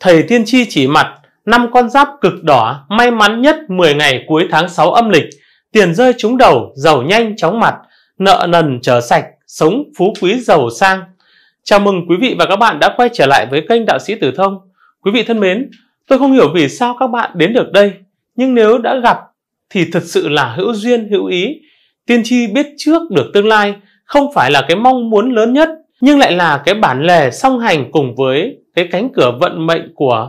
thầy tiên tri chỉ mặt năm con giáp cực đỏ may mắn nhất 10 ngày cuối tháng 6 âm lịch, tiền rơi trúng đầu, giàu nhanh chóng mặt, nợ nần trở sạch, sống phú quý giàu sang. Chào mừng quý vị và các bạn đã quay trở lại với kênh Đạo sĩ Tử Thông. Quý vị thân mến, tôi không hiểu vì sao các bạn đến được đây, nhưng nếu đã gặp thì thật sự là hữu duyên hữu ý. Tiên tri biết trước được tương lai không phải là cái mong muốn lớn nhất, nhưng lại là cái bản lề song hành cùng với cái cánh cửa vận mệnh của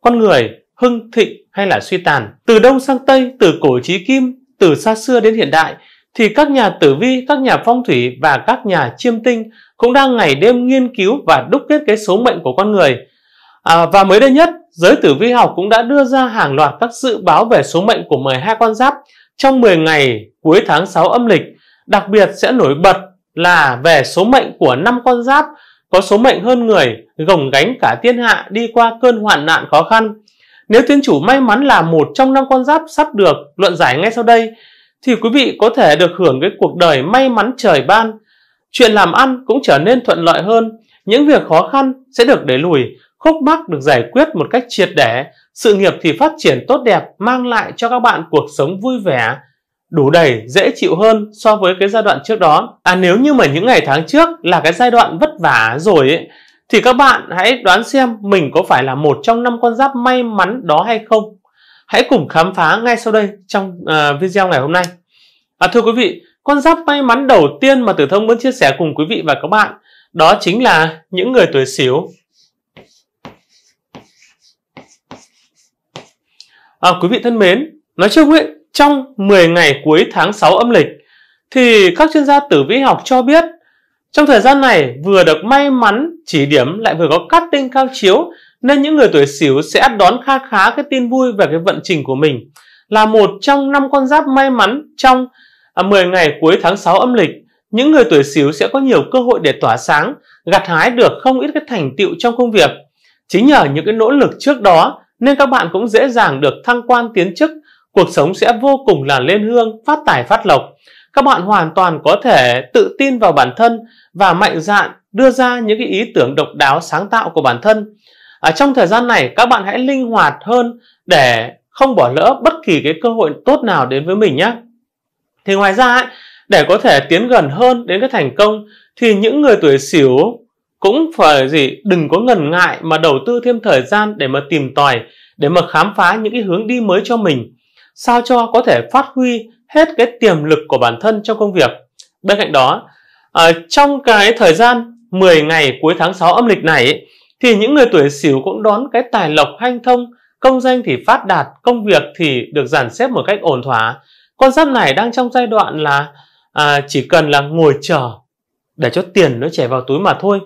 con người hưng thịnh hay là suy tàn từ đông sang tây từ cổ chí kim từ xa xưa đến hiện đại thì các nhà tử vi các nhà phong thủy và các nhà chiêm tinh cũng đang ngày đêm nghiên cứu và đúc kết cái số mệnh của con người à, và mới đây nhất giới tử vi học cũng đã đưa ra hàng loạt các dự báo về số mệnh của 12 con giáp trong 10 ngày cuối tháng 6 âm lịch đặc biệt sẽ nổi bật là về số mệnh của năm con giáp có số mệnh hơn người, gồng gánh cả thiên hạ đi qua cơn hoạn nạn khó khăn. Nếu thiên chủ may mắn là một trong năm con giáp sắp được luận giải ngay sau đây, thì quý vị có thể được hưởng cái cuộc đời may mắn trời ban. Chuyện làm ăn cũng trở nên thuận lợi hơn, những việc khó khăn sẽ được để lùi, khúc mắc được giải quyết một cách triệt để, sự nghiệp thì phát triển tốt đẹp mang lại cho các bạn cuộc sống vui vẻ, đủ đầy dễ chịu hơn so với cái giai đoạn trước đó à nếu như mà những ngày tháng trước là cái giai đoạn vất vả rồi ấy thì các bạn hãy đoán xem mình có phải là một trong năm con giáp may mắn đó hay không hãy cùng khám phá ngay sau đây trong uh, video ngày hôm nay à, thưa quý vị con giáp may mắn đầu tiên mà tử thông muốn chia sẻ cùng quý vị và các bạn đó chính là những người tuổi xỉu à, quý vị thân mến nói chung ấy trong 10 ngày cuối tháng 6 âm lịch thì các chuyên gia tử vi học cho biết trong thời gian này vừa được may mắn chỉ điểm lại vừa có cắt tinh cao chiếu nên những người tuổi Sửu sẽ đón kha khá cái tin vui về cái vận trình của mình là một trong năm con giáp may mắn trong 10 à, ngày cuối tháng 6 âm lịch những người tuổi Sửu sẽ có nhiều cơ hội để tỏa sáng, gặt hái được không ít cái thành tựu trong công việc. Chính nhờ những cái nỗ lực trước đó nên các bạn cũng dễ dàng được thăng quan tiến chức cuộc sống sẽ vô cùng là lên hương, phát tài phát lộc. Các bạn hoàn toàn có thể tự tin vào bản thân và mạnh dạn đưa ra những cái ý tưởng độc đáo sáng tạo của bản thân. À, trong thời gian này các bạn hãy linh hoạt hơn để không bỏ lỡ bất kỳ cái cơ hội tốt nào đến với mình nhé. Thì ngoài ra ấy, để có thể tiến gần hơn đến cái thành công thì những người tuổi xỉu cũng phải gì đừng có ngần ngại mà đầu tư thêm thời gian để mà tìm tòi để mà khám phá những cái hướng đi mới cho mình sao cho có thể phát huy hết cái tiềm lực của bản thân trong công việc. Bên cạnh đó, à, trong cái thời gian 10 ngày cuối tháng 6 âm lịch này thì những người tuổi Sửu cũng đón cái tài lộc hanh thông, công danh thì phát đạt, công việc thì được dàn xếp một cách ổn thỏa. Con giáp này đang trong giai đoạn là à, chỉ cần là ngồi chờ để cho tiền nó chảy vào túi mà thôi.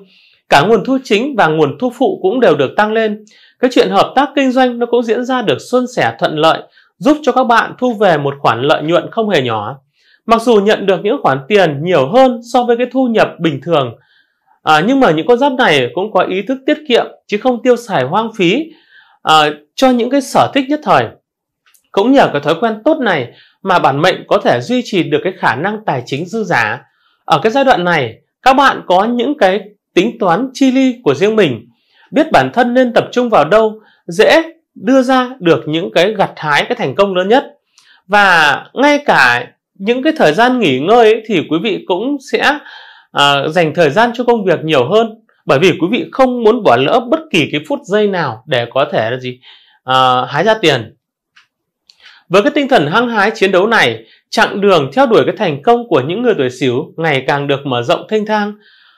Cả nguồn thu chính và nguồn thu phụ cũng đều được tăng lên. Cái chuyện hợp tác kinh doanh nó cũng diễn ra được suôn sẻ thuận lợi giúp cho các bạn thu về một khoản lợi nhuận không hề nhỏ. Mặc dù nhận được những khoản tiền nhiều hơn so với cái thu nhập bình thường, à, nhưng mà những con giáp này cũng có ý thức tiết kiệm chứ không tiêu xài hoang phí à, cho những cái sở thích nhất thời. Cũng nhờ cái thói quen tốt này mà bản mệnh có thể duy trì được cái khả năng tài chính dư giả. Ở cái giai đoạn này, các bạn có những cái tính toán chi ly của riêng mình, biết bản thân nên tập trung vào đâu, dễ đưa ra được những cái gặt hái cái thành công lớn nhất và ngay cả những cái thời gian nghỉ ngơi ấy, thì quý vị cũng sẽ à, dành thời gian cho công việc nhiều hơn bởi vì quý vị không muốn bỏ lỡ bất kỳ cái phút giây nào để có thể là gì à, hái ra tiền với cái tinh thần hăng hái chiến đấu này chặng đường theo đuổi cái thành công của những người tuổi xỉu ngày càng được mở rộng thênh thang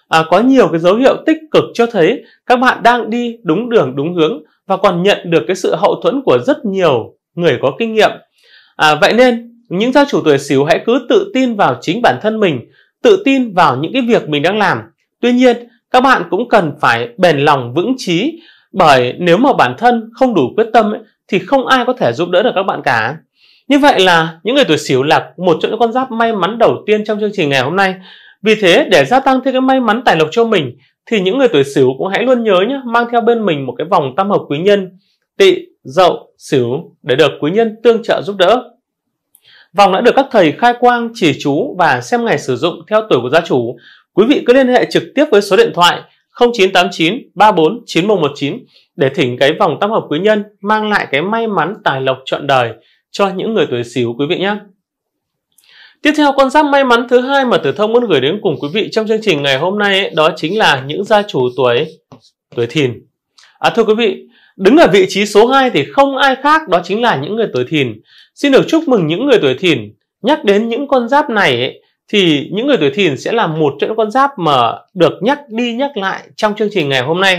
à, có nhiều cái dấu hiệu tích cực cho thấy các bạn đang đi đúng đường đúng hướng và còn nhận được cái sự hậu thuẫn của rất nhiều người có kinh nghiệm à, vậy nên những gia chủ tuổi xỉu hãy cứ tự tin vào chính bản thân mình tự tin vào những cái việc mình đang làm tuy nhiên các bạn cũng cần phải bền lòng vững trí bởi nếu mà bản thân không đủ quyết tâm ấy, thì không ai có thể giúp đỡ được các bạn cả như vậy là những người tuổi xỉu là một trong những con giáp may mắn đầu tiên trong chương trình ngày hôm nay vì thế, để gia tăng thêm cái may mắn tài lộc cho mình, thì những người tuổi sửu cũng hãy luôn nhớ nhé, mang theo bên mình một cái vòng tam hợp quý nhân, tị, dậu, sửu để được quý nhân tương trợ giúp đỡ. Vòng đã được các thầy khai quang, chỉ chú và xem ngày sử dụng theo tuổi của gia chủ. Quý vị cứ liên hệ trực tiếp với số điện thoại 0989 34 9119 để thỉnh cái vòng tam hợp quý nhân mang lại cái may mắn tài lộc trọn đời cho những người tuổi xíu quý vị nhé. Tiếp theo con giáp may mắn thứ hai mà Tử Thông muốn gửi đến cùng quý vị trong chương trình ngày hôm nay ấy, đó chính là những gia chủ tuổi tuổi Thìn. À thưa quý vị, đứng ở vị trí số 2 thì không ai khác đó chính là những người tuổi Thìn. Xin được chúc mừng những người tuổi Thìn. Nhắc đến những con giáp này ấy, thì những người tuổi Thìn sẽ là một trong những con giáp mà được nhắc đi nhắc lại trong chương trình ngày hôm nay.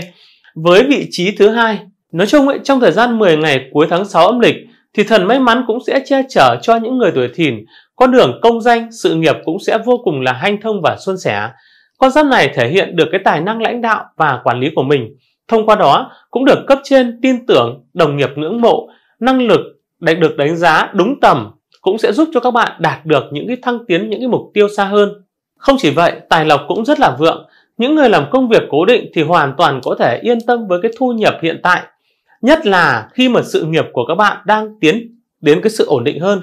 Với vị trí thứ hai, nói chung ấy, trong thời gian 10 ngày cuối tháng 6 âm lịch thì thần may mắn cũng sẽ che chở cho những người tuổi Thìn con đường công danh, sự nghiệp cũng sẽ vô cùng là hanh thông và suôn sẻ. Con giáp này thể hiện được cái tài năng lãnh đạo và quản lý của mình. Thông qua đó cũng được cấp trên tin tưởng, đồng nghiệp ngưỡng mộ, năng lực được đánh giá đúng tầm cũng sẽ giúp cho các bạn đạt được những cái thăng tiến, những cái mục tiêu xa hơn. Không chỉ vậy, tài lộc cũng rất là vượng. Những người làm công việc cố định thì hoàn toàn có thể yên tâm với cái thu nhập hiện tại. Nhất là khi mà sự nghiệp của các bạn đang tiến đến cái sự ổn định hơn.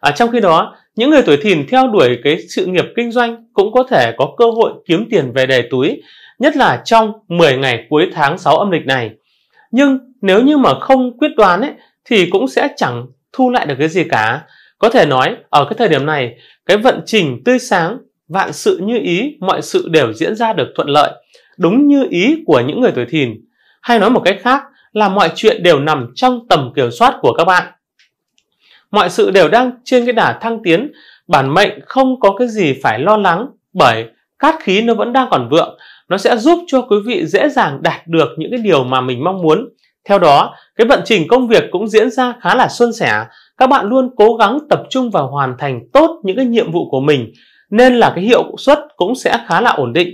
À, trong khi đó, những người tuổi thìn theo đuổi cái sự nghiệp kinh doanh cũng có thể có cơ hội kiếm tiền về đầy túi, nhất là trong 10 ngày cuối tháng 6 âm lịch này. Nhưng nếu như mà không quyết đoán ấy, thì cũng sẽ chẳng thu lại được cái gì cả. Có thể nói, ở cái thời điểm này, cái vận trình tươi sáng, vạn sự như ý, mọi sự đều diễn ra được thuận lợi, đúng như ý của những người tuổi thìn. Hay nói một cách khác là mọi chuyện đều nằm trong tầm kiểm soát của các bạn mọi sự đều đang trên cái đà thăng tiến, bản mệnh không có cái gì phải lo lắng bởi cát khí nó vẫn đang còn vượng, nó sẽ giúp cho quý vị dễ dàng đạt được những cái điều mà mình mong muốn. Theo đó, cái vận trình công việc cũng diễn ra khá là suôn sẻ, các bạn luôn cố gắng tập trung và hoàn thành tốt những cái nhiệm vụ của mình, nên là cái hiệu suất cũng sẽ khá là ổn định.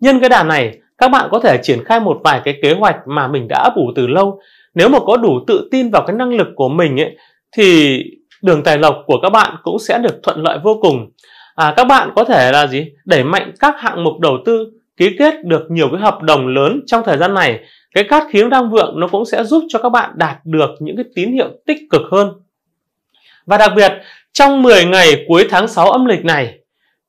Nhân cái đà này, các bạn có thể triển khai một vài cái kế hoạch mà mình đã ấp ủ từ lâu. Nếu mà có đủ tự tin vào cái năng lực của mình ấy, thì đường tài lộc của các bạn cũng sẽ được thuận lợi vô cùng. À, các bạn có thể là gì? Đẩy mạnh các hạng mục đầu tư, ký kết được nhiều cái hợp đồng lớn trong thời gian này. Cái cát khí đang vượng nó cũng sẽ giúp cho các bạn đạt được những cái tín hiệu tích cực hơn. Và đặc biệt, trong 10 ngày cuối tháng 6 âm lịch này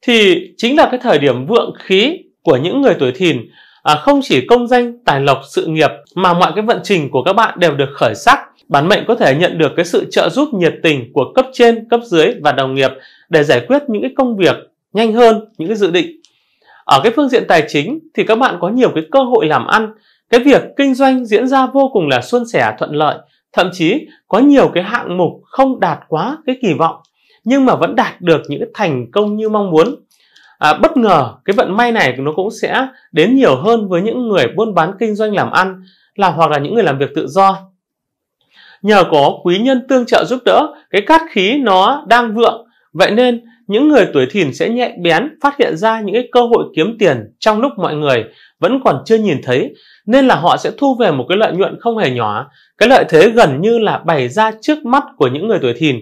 thì chính là cái thời điểm vượng khí của những người tuổi thìn à, không chỉ công danh, tài lộc, sự nghiệp mà mọi cái vận trình của các bạn đều được khởi sắc Bản mệnh có thể nhận được cái sự trợ giúp nhiệt tình của cấp trên, cấp dưới và đồng nghiệp để giải quyết những cái công việc nhanh hơn những cái dự định. Ở cái phương diện tài chính thì các bạn có nhiều cái cơ hội làm ăn, cái việc kinh doanh diễn ra vô cùng là suôn sẻ thuận lợi, thậm chí có nhiều cái hạng mục không đạt quá cái kỳ vọng nhưng mà vẫn đạt được những cái thành công như mong muốn. À, bất ngờ cái vận may này nó cũng sẽ đến nhiều hơn với những người buôn bán kinh doanh làm ăn là hoặc là những người làm việc tự do nhờ có quý nhân tương trợ giúp đỡ, cái cát khí nó đang vượng. Vậy nên những người tuổi thìn sẽ nhẹ bén phát hiện ra những cái cơ hội kiếm tiền trong lúc mọi người vẫn còn chưa nhìn thấy nên là họ sẽ thu về một cái lợi nhuận không hề nhỏ cái lợi thế gần như là bày ra trước mắt của những người tuổi thìn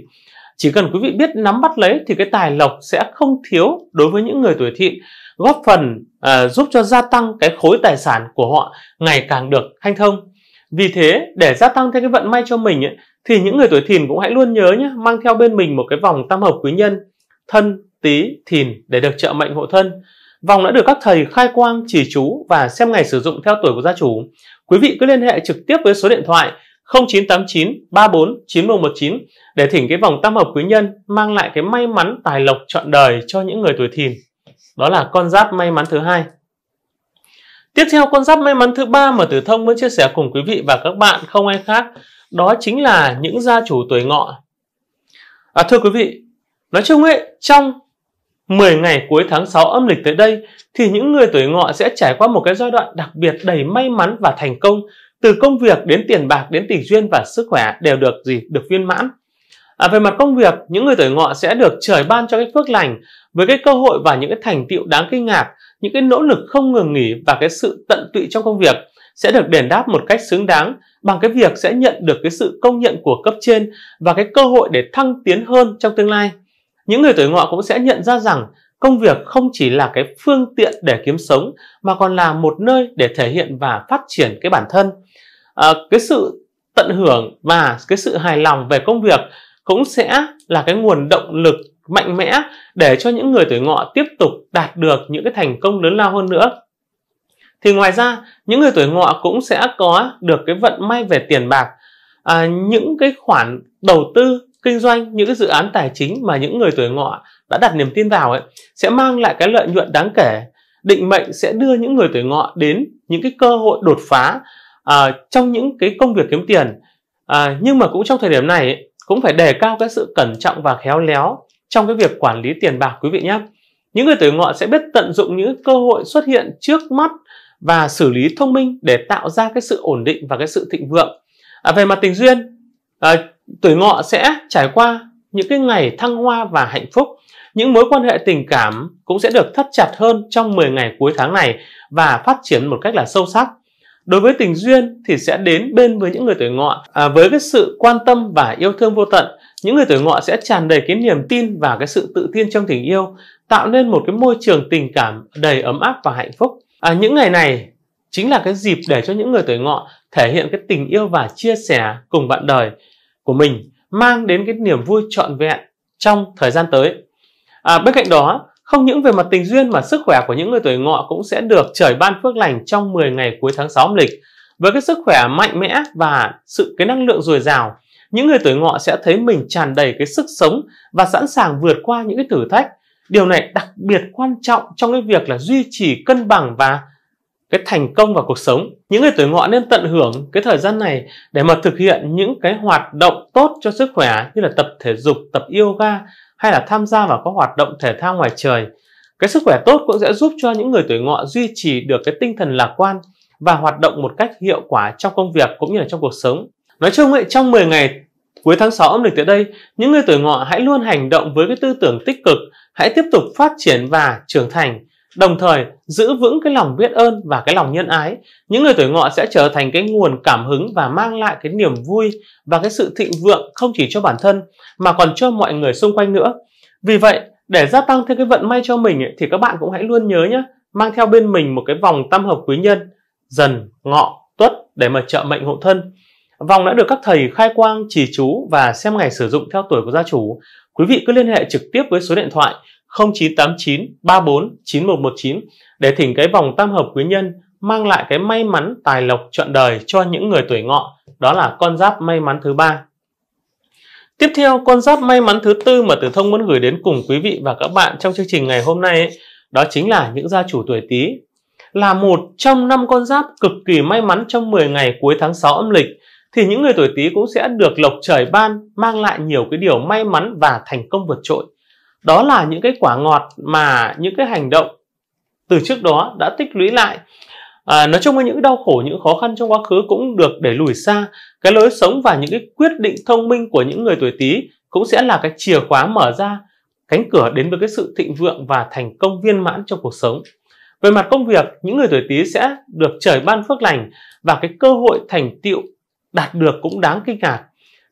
chỉ cần quý vị biết nắm bắt lấy thì cái tài lộc sẽ không thiếu đối với những người tuổi thìn góp phần uh, giúp cho gia tăng cái khối tài sản của họ ngày càng được hanh thông vì thế, để gia tăng thêm cái vận may cho mình ấy, thì những người tuổi thìn cũng hãy luôn nhớ nhé, mang theo bên mình một cái vòng tam hợp quý nhân, thân, tí, thìn để được trợ mệnh hộ thân. Vòng đã được các thầy khai quang, chỉ chú và xem ngày sử dụng theo tuổi của gia chủ. Quý vị cứ liên hệ trực tiếp với số điện thoại 0989 34 9119 để thỉnh cái vòng tam hợp quý nhân mang lại cái may mắn tài lộc trọn đời cho những người tuổi thìn. Đó là con giáp may mắn thứ hai. Tiếp theo con giáp may mắn thứ ba mà Tử Thông muốn chia sẻ cùng quý vị và các bạn không ai khác, đó chính là những gia chủ tuổi ngọ. À, thưa quý vị, nói chung ấy, trong 10 ngày cuối tháng 6 âm lịch tới đây thì những người tuổi ngọ sẽ trải qua một cái giai đoạn đặc biệt đầy may mắn và thành công từ công việc đến tiền bạc đến tình duyên và sức khỏe đều được gì được viên mãn À, về mặt công việc, những người tuổi ngọ sẽ được trời ban cho cái phước lành với cái cơ hội và những cái thành tựu đáng kinh ngạc, những cái nỗ lực không ngừng nghỉ và cái sự tận tụy trong công việc sẽ được đền đáp một cách xứng đáng bằng cái việc sẽ nhận được cái sự công nhận của cấp trên và cái cơ hội để thăng tiến hơn trong tương lai. Những người tuổi ngọ cũng sẽ nhận ra rằng công việc không chỉ là cái phương tiện để kiếm sống mà còn là một nơi để thể hiện và phát triển cái bản thân. À, cái sự tận hưởng và cái sự hài lòng về công việc cũng sẽ là cái nguồn động lực mạnh mẽ để cho những người tuổi ngọ tiếp tục đạt được những cái thành công lớn lao hơn nữa thì ngoài ra những người tuổi ngọ cũng sẽ có được cái vận may về tiền bạc à, những cái khoản đầu tư kinh doanh những cái dự án tài chính mà những người tuổi ngọ đã đặt niềm tin vào ấy sẽ mang lại cái lợi nhuận đáng kể định mệnh sẽ đưa những người tuổi ngọ đến những cái cơ hội đột phá à, trong những cái công việc kiếm tiền à, nhưng mà cũng trong thời điểm này ấy, cũng phải đề cao cái sự cẩn trọng và khéo léo trong cái việc quản lý tiền bạc quý vị nhé. Những người tuổi ngọ sẽ biết tận dụng những cơ hội xuất hiện trước mắt và xử lý thông minh để tạo ra cái sự ổn định và cái sự thịnh vượng. À, về mặt tình duyên, à, tuổi ngọ sẽ trải qua những cái ngày thăng hoa và hạnh phúc. Những mối quan hệ tình cảm cũng sẽ được thắt chặt hơn trong 10 ngày cuối tháng này và phát triển một cách là sâu sắc đối với tình duyên thì sẽ đến bên với những người tuổi ngọ à, với cái sự quan tâm và yêu thương vô tận những người tuổi ngọ sẽ tràn đầy cái niềm tin và cái sự tự tin trong tình yêu tạo nên một cái môi trường tình cảm đầy ấm áp và hạnh phúc à, những ngày này chính là cái dịp để cho những người tuổi ngọ thể hiện cái tình yêu và chia sẻ cùng bạn đời của mình mang đến cái niềm vui trọn vẹn trong thời gian tới à, bên cạnh đó không những về mặt tình duyên mà sức khỏe của những người tuổi ngọ cũng sẽ được trời ban phước lành trong 10 ngày cuối tháng 6 âm lịch. Với cái sức khỏe mạnh mẽ và sự cái năng lượng dồi dào, những người tuổi ngọ sẽ thấy mình tràn đầy cái sức sống và sẵn sàng vượt qua những cái thử thách. Điều này đặc biệt quan trọng trong cái việc là duy trì cân bằng và cái thành công vào cuộc sống. Những người tuổi ngọ nên tận hưởng cái thời gian này để mà thực hiện những cái hoạt động tốt cho sức khỏe như là tập thể dục, tập yoga, hay là tham gia vào các hoạt động thể thao ngoài trời. Cái sức khỏe tốt cũng sẽ giúp cho những người tuổi ngọ duy trì được cái tinh thần lạc quan và hoạt động một cách hiệu quả trong công việc cũng như là trong cuộc sống. Nói chung ấy, trong 10 ngày cuối tháng 6 âm lịch tới đây, những người tuổi ngọ hãy luôn hành động với cái tư tưởng tích cực, hãy tiếp tục phát triển và trưởng thành Đồng thời, giữ vững cái lòng biết ơn và cái lòng nhân ái, những người tuổi ngọ sẽ trở thành cái nguồn cảm hứng và mang lại cái niềm vui và cái sự thịnh vượng không chỉ cho bản thân mà còn cho mọi người xung quanh nữa. Vì vậy, để gia tăng thêm cái vận may cho mình thì các bạn cũng hãy luôn nhớ nhé, mang theo bên mình một cái vòng tam hợp quý nhân dần, ngọ, tuất để mà trợ mệnh hộ thân. Vòng đã được các thầy khai quang, trì chú và xem ngày sử dụng theo tuổi của gia chủ. Quý vị cứ liên hệ trực tiếp với số điện thoại 0989 34 9119 để thỉnh cái vòng tam hợp quý nhân mang lại cái may mắn tài lộc trọn đời cho những người tuổi ngọ, đó là con giáp may mắn thứ ba. Tiếp theo, con giáp may mắn thứ tư mà Tử Thông muốn gửi đến cùng quý vị và các bạn trong chương trình ngày hôm nay ấy, đó chính là những gia chủ tuổi Tý. Là một trong năm con giáp cực kỳ may mắn trong 10 ngày cuối tháng 6 âm lịch thì những người tuổi Tý cũng sẽ được lộc trời ban mang lại nhiều cái điều may mắn và thành công vượt trội đó là những cái quả ngọt mà những cái hành động từ trước đó đã tích lũy lại à, nói chung là những đau khổ những khó khăn trong quá khứ cũng được để lùi xa cái lối sống và những cái quyết định thông minh của những người tuổi tý cũng sẽ là cái chìa khóa mở ra cánh cửa đến với cái sự thịnh vượng và thành công viên mãn trong cuộc sống về mặt công việc những người tuổi tý sẽ được trời ban phước lành và cái cơ hội thành tựu đạt được cũng đáng kinh ngạc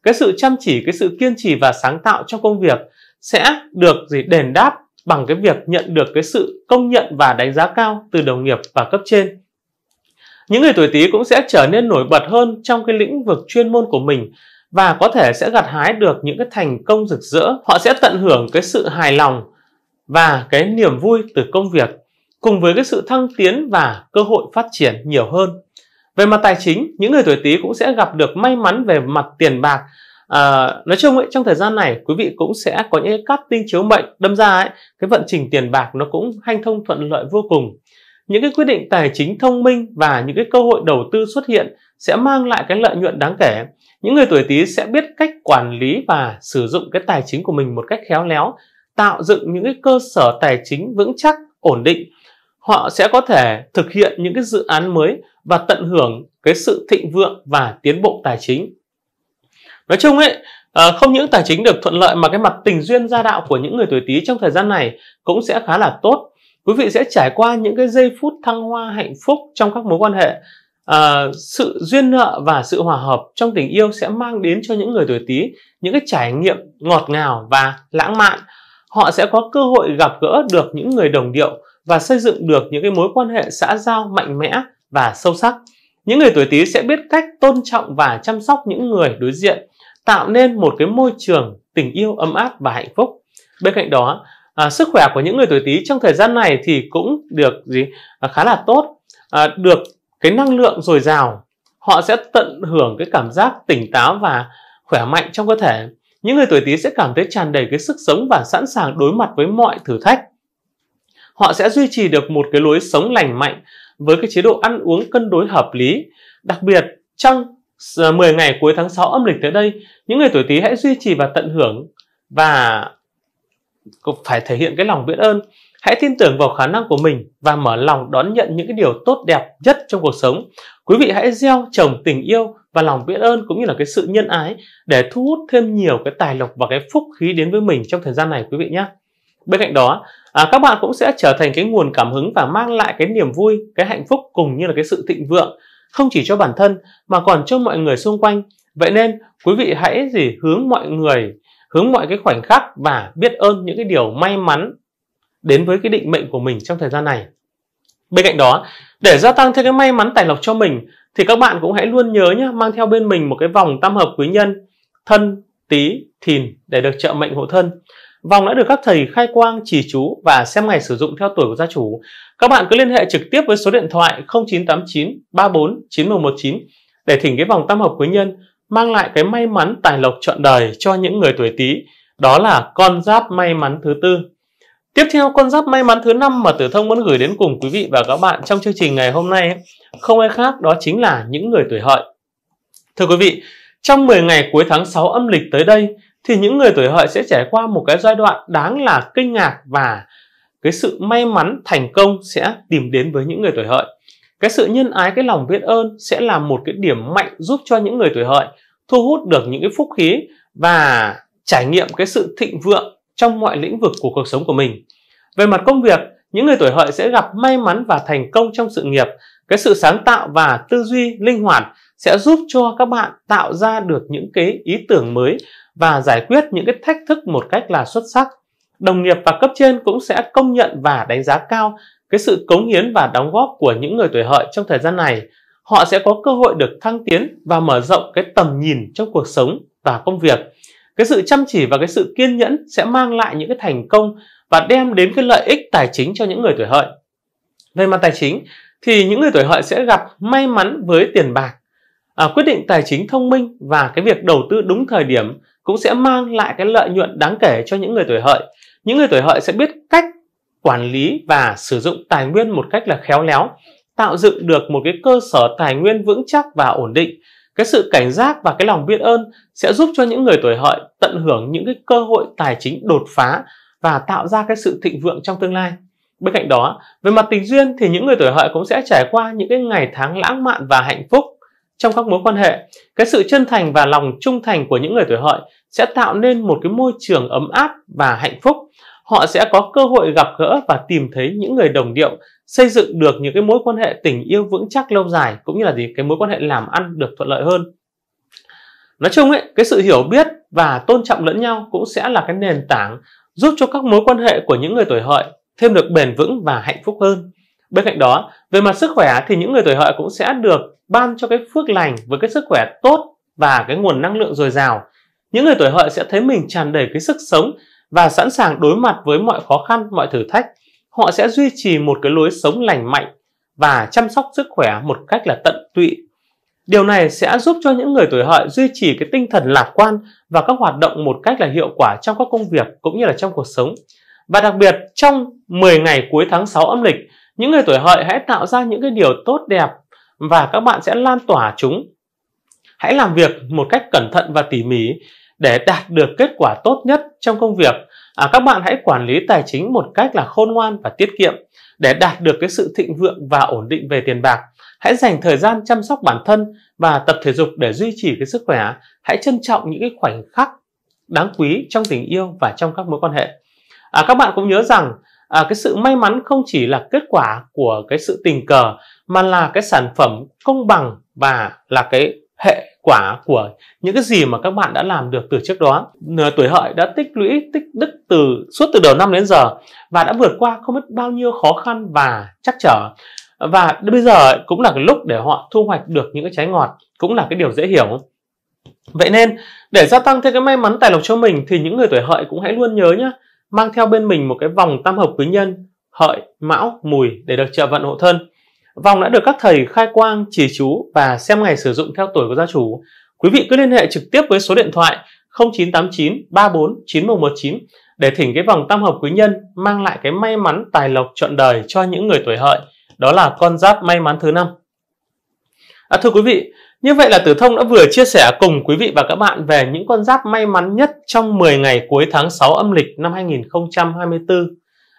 cái sự chăm chỉ cái sự kiên trì và sáng tạo trong công việc sẽ được gì đền đáp bằng cái việc nhận được cái sự công nhận và đánh giá cao từ đồng nghiệp và cấp trên. Những người tuổi Tý cũng sẽ trở nên nổi bật hơn trong cái lĩnh vực chuyên môn của mình và có thể sẽ gặt hái được những cái thành công rực rỡ. Họ sẽ tận hưởng cái sự hài lòng và cái niềm vui từ công việc cùng với cái sự thăng tiến và cơ hội phát triển nhiều hơn. Về mặt tài chính, những người tuổi Tý cũng sẽ gặp được may mắn về mặt tiền bạc à, nói chung ấy trong thời gian này quý vị cũng sẽ có những cắt tinh chiếu mệnh đâm ra ấy cái vận trình tiền bạc nó cũng hanh thông thuận lợi vô cùng những cái quyết định tài chính thông minh và những cái cơ hội đầu tư xuất hiện sẽ mang lại cái lợi nhuận đáng kể những người tuổi tý sẽ biết cách quản lý và sử dụng cái tài chính của mình một cách khéo léo tạo dựng những cái cơ sở tài chính vững chắc ổn định họ sẽ có thể thực hiện những cái dự án mới và tận hưởng cái sự thịnh vượng và tiến bộ tài chính nói chung ấy à, không những tài chính được thuận lợi mà cái mặt tình duyên gia đạo của những người tuổi tý trong thời gian này cũng sẽ khá là tốt quý vị sẽ trải qua những cái giây phút thăng hoa hạnh phúc trong các mối quan hệ à, sự duyên nợ và sự hòa hợp trong tình yêu sẽ mang đến cho những người tuổi tý những cái trải nghiệm ngọt ngào và lãng mạn họ sẽ có cơ hội gặp gỡ được những người đồng điệu và xây dựng được những cái mối quan hệ xã giao mạnh mẽ và sâu sắc những người tuổi tý sẽ biết cách tôn trọng và chăm sóc những người đối diện tạo nên một cái môi trường tình yêu ấm áp và hạnh phúc bên cạnh đó à, sức khỏe của những người tuổi tý trong thời gian này thì cũng được gì à, khá là tốt à, được cái năng lượng dồi dào họ sẽ tận hưởng cái cảm giác tỉnh táo và khỏe mạnh trong cơ thể những người tuổi tý sẽ cảm thấy tràn đầy cái sức sống và sẵn sàng đối mặt với mọi thử thách họ sẽ duy trì được một cái lối sống lành mạnh với cái chế độ ăn uống cân đối hợp lý đặc biệt trong 10 ngày cuối tháng 6 âm lịch tới đây, những người tuổi Tý hãy duy trì và tận hưởng và phải thể hiện cái lòng biết ơn. Hãy tin tưởng vào khả năng của mình và mở lòng đón nhận những cái điều tốt đẹp nhất trong cuộc sống. Quý vị hãy gieo trồng tình yêu và lòng biết ơn cũng như là cái sự nhân ái để thu hút thêm nhiều cái tài lộc và cái phúc khí đến với mình trong thời gian này quý vị nhé. Bên cạnh đó, à, các bạn cũng sẽ trở thành cái nguồn cảm hứng và mang lại cái niềm vui, cái hạnh phúc cùng như là cái sự thịnh vượng không chỉ cho bản thân mà còn cho mọi người xung quanh. Vậy nên quý vị hãy gì hướng mọi người, hướng mọi cái khoảnh khắc và biết ơn những cái điều may mắn đến với cái định mệnh của mình trong thời gian này. Bên cạnh đó, để gia tăng thêm cái may mắn tài lộc cho mình thì các bạn cũng hãy luôn nhớ nhé, mang theo bên mình một cái vòng tam hợp quý nhân thân, tí, thìn để được trợ mệnh hộ thân. Vòng đã được các thầy khai quang, trì chú và xem ngày sử dụng theo tuổi của gia chủ. Các bạn cứ liên hệ trực tiếp với số điện thoại 0989 34 9119 để thỉnh cái vòng tam hợp quý nhân mang lại cái may mắn tài lộc trọn đời cho những người tuổi Tý. Đó là con giáp may mắn thứ tư. Tiếp theo con giáp may mắn thứ năm mà Tử Thông muốn gửi đến cùng quý vị và các bạn trong chương trình ngày hôm nay không ai khác đó chính là những người tuổi hợi. Thưa quý vị, trong 10 ngày cuối tháng 6 âm lịch tới đây, thì những người tuổi hợi sẽ trải qua một cái giai đoạn đáng là kinh ngạc và cái sự may mắn thành công sẽ tìm đến với những người tuổi hợi cái sự nhân ái cái lòng biết ơn sẽ là một cái điểm mạnh giúp cho những người tuổi hợi thu hút được những cái phúc khí và trải nghiệm cái sự thịnh vượng trong mọi lĩnh vực của cuộc sống của mình về mặt công việc những người tuổi hợi sẽ gặp may mắn và thành công trong sự nghiệp cái sự sáng tạo và tư duy linh hoạt sẽ giúp cho các bạn tạo ra được những cái ý tưởng mới và giải quyết những cái thách thức một cách là xuất sắc. Đồng nghiệp và cấp trên cũng sẽ công nhận và đánh giá cao cái sự cống hiến và đóng góp của những người tuổi hợi trong thời gian này. Họ sẽ có cơ hội được thăng tiến và mở rộng cái tầm nhìn trong cuộc sống và công việc. Cái sự chăm chỉ và cái sự kiên nhẫn sẽ mang lại những cái thành công và đem đến cái lợi ích tài chính cho những người tuổi hợi. Về mặt tài chính thì những người tuổi hợi sẽ gặp may mắn với tiền bạc à, quyết định tài chính thông minh và cái việc đầu tư đúng thời điểm cũng sẽ mang lại cái lợi nhuận đáng kể cho những người tuổi hợi những người tuổi hợi sẽ biết cách quản lý và sử dụng tài nguyên một cách là khéo léo tạo dựng được một cái cơ sở tài nguyên vững chắc và ổn định cái sự cảnh giác và cái lòng biết ơn sẽ giúp cho những người tuổi hợi tận hưởng những cái cơ hội tài chính đột phá và tạo ra cái sự thịnh vượng trong tương lai bên cạnh đó về mặt tình duyên thì những người tuổi hợi cũng sẽ trải qua những cái ngày tháng lãng mạn và hạnh phúc trong các mối quan hệ cái sự chân thành và lòng trung thành của những người tuổi hợi sẽ tạo nên một cái môi trường ấm áp và hạnh phúc họ sẽ có cơ hội gặp gỡ và tìm thấy những người đồng điệu xây dựng được những cái mối quan hệ tình yêu vững chắc lâu dài cũng như là gì cái mối quan hệ làm ăn được thuận lợi hơn nói chung ấy cái sự hiểu biết và tôn trọng lẫn nhau cũng sẽ là cái nền tảng giúp cho các mối quan hệ của những người tuổi hợi thêm được bền vững và hạnh phúc hơn bên cạnh đó về mặt sức khỏe thì những người tuổi hợi cũng sẽ được ban cho cái phước lành với cái sức khỏe tốt và cái nguồn năng lượng dồi dào. Những người tuổi hợi sẽ thấy mình tràn đầy cái sức sống và sẵn sàng đối mặt với mọi khó khăn, mọi thử thách. Họ sẽ duy trì một cái lối sống lành mạnh và chăm sóc sức khỏe một cách là tận tụy. Điều này sẽ giúp cho những người tuổi hợi duy trì cái tinh thần lạc quan và các hoạt động một cách là hiệu quả trong các công việc cũng như là trong cuộc sống. Và đặc biệt trong 10 ngày cuối tháng 6 âm lịch những người tuổi hợi hãy tạo ra những cái điều tốt đẹp và các bạn sẽ lan tỏa chúng. Hãy làm việc một cách cẩn thận và tỉ mỉ để đạt được kết quả tốt nhất trong công việc. À, các bạn hãy quản lý tài chính một cách là khôn ngoan và tiết kiệm để đạt được cái sự thịnh vượng và ổn định về tiền bạc. Hãy dành thời gian chăm sóc bản thân và tập thể dục để duy trì cái sức khỏe. Hãy trân trọng những cái khoảnh khắc đáng quý trong tình yêu và trong các mối quan hệ. À, các bạn cũng nhớ rằng à, cái sự may mắn không chỉ là kết quả của cái sự tình cờ mà là cái sản phẩm công bằng và là cái hệ quả của những cái gì mà các bạn đã làm được từ trước đó tuổi hợi đã tích lũy tích đức từ suốt từ đầu năm đến giờ và đã vượt qua không biết bao nhiêu khó khăn và chắc trở và bây giờ cũng là cái lúc để họ thu hoạch được những cái trái ngọt cũng là cái điều dễ hiểu vậy nên để gia tăng thêm cái may mắn tài lộc cho mình thì những người tuổi hợi cũng hãy luôn nhớ nhé mang theo bên mình một cái vòng tam hợp quý nhân hợi, mão, mùi để được trợ vận hộ thân. Vòng đã được các thầy khai quang, chỉ chú và xem ngày sử dụng theo tuổi của gia chủ. Quý vị cứ liên hệ trực tiếp với số điện thoại 0989 34 9119 để thỉnh cái vòng tam hợp quý nhân mang lại cái may mắn tài lộc trọn đời cho những người tuổi hợi. Đó là con giáp may mắn thứ năm. À, thưa quý vị, như vậy là Tử Thông đã vừa chia sẻ cùng quý vị và các bạn về những con giáp may mắn nhất trong 10 ngày cuối tháng 6 âm lịch năm 2024.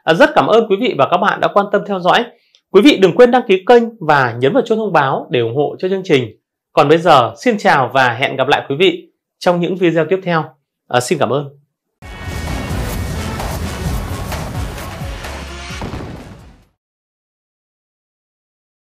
À, rất cảm ơn quý vị và các bạn đã quan tâm theo dõi. Quý vị đừng quên đăng ký kênh và nhấn vào chuông thông báo để ủng hộ cho chương trình. Còn bây giờ, xin chào và hẹn gặp lại quý vị trong những video tiếp theo. À, xin cảm ơn.